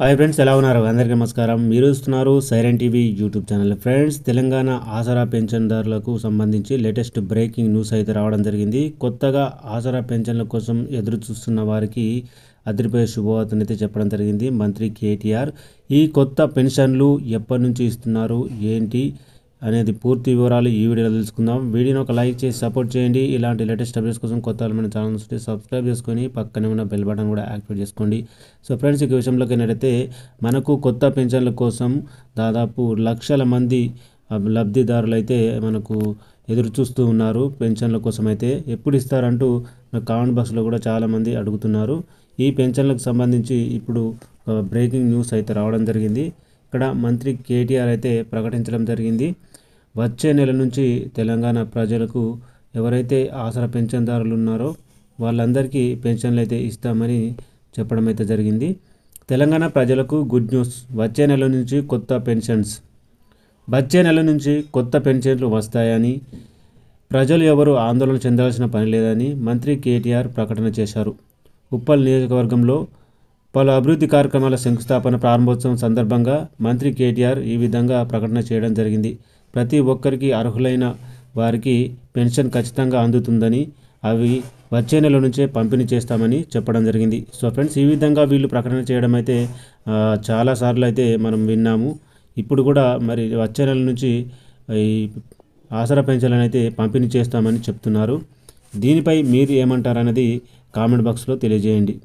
hi friends ఎలా ఉన్నారు అందరికీ నమస్కారం మీరు చూస్తున్నారు siren TV YouTube channel friends Telangana Aasara పెన్షన్దారులకు సంబంధించి లేటెస్ట్ బ్రేకింగ్ న్యూస్ అయితే రావడం జరిగింది కొత్తగా ఆసరా పెన్షన్ల కోసం ఎదురు చూస్తున్న వారికి అదిరిపోయే శుభవార్తను అయితే చెప్పడం జరిగింది మంత్రి కేటీఆర్ ఈ కొత్త పెన్షన్లు ఎప్పటి నుంచి ఇస్తున్నారు ఏంటి అనేది పూర్తి వివరాలు ఈ వీడియోలో తెలుసుకుందాం వీడియోని ఒక లైక్ చేసి సపోర్ట్ చేయండి ఇలాంటి లేటెస్ట్ అప్డేట్స్ కోసం కొత్త మన ఛానల్ సబ్స్క్రైబ్ చేసుకొని పక్కనే ఉన్న బెల్ బటన్ కూడా యాక్టివేట్ చేసుకోండి సో ఫ్రెండ్స్ ఈ విషయంలోకి ఏంటంటే మనకు కొత్త పెన్షన్ల కోసం దాదాపు లక్షల మంది లబ్ధిదారులు అయితే మనకు ఎదురు చూస్తూ ఉన్నారు పెన్షన్ల కోసం అయితే ఎప్పుడు ఇస్తారంటూ కామెంట్ బాక్స్లో కూడా చాలామంది అడుగుతున్నారు ఈ పెన్షన్లకు సంబంధించి ఇప్పుడు బ్రేకింగ్ న్యూస్ అయితే రావడం జరిగింది ఇక్కడ మంత్రి కేటీఆర్ అయితే ప్రకటించడం జరిగింది వచ్చే నెల నుంచి తెలంగాణ ప్రజలకు ఎవరైతే ఆసరా పెన్షన్దారులు ఉన్నారో వాళ్ళందరికీ పెన్షన్లు అయితే ఇస్తామని చెప్పడం అయితే జరిగింది తెలంగాణ ప్రజలకు గుడ్ న్యూస్ వచ్చే నెల నుంచి కొత్త పెన్షన్స్ వచ్చే నెల నుంచి కొత్త పెన్షన్లు వస్తాయని ప్రజలు ఎవరు ఆందోళన చెందాల్సిన పని లేదని మంత్రి కేటీఆర్ ప్రకటన చేశారు ఉప్పల్ నియోజకవర్గంలో పలు అభివృద్ధి కార్యక్రమాల శంకుస్థాపన ప్రారంభోత్సవం సందర్భంగా మంత్రి కేటీఆర్ ఈ విధంగా ప్రకటన చేయడం జరిగింది ప్రతి ఒక్కరికి అర్హులైన వారికి పెన్షన్ ఖచ్చితంగా అందుతుందని అవి వచ్చే నెల నుంచే పంపిణీ చేస్తామని చెప్పడం జరిగింది సో ఫ్రెండ్స్ ఈ విధంగా వీళ్ళు ప్రకటన చేయడం అయితే చాలాసార్లు అయితే మనం విన్నాము ఇప్పుడు కూడా మరి వచ్చే నెల నుంచి ఈ ఆసరా పెన్షన్ అయితే పంపిణీ చేస్తామని చెప్తున్నారు దీనిపై మీరు ఏమంటారనేది కామెంట్ బాక్స్లో తెలియజేయండి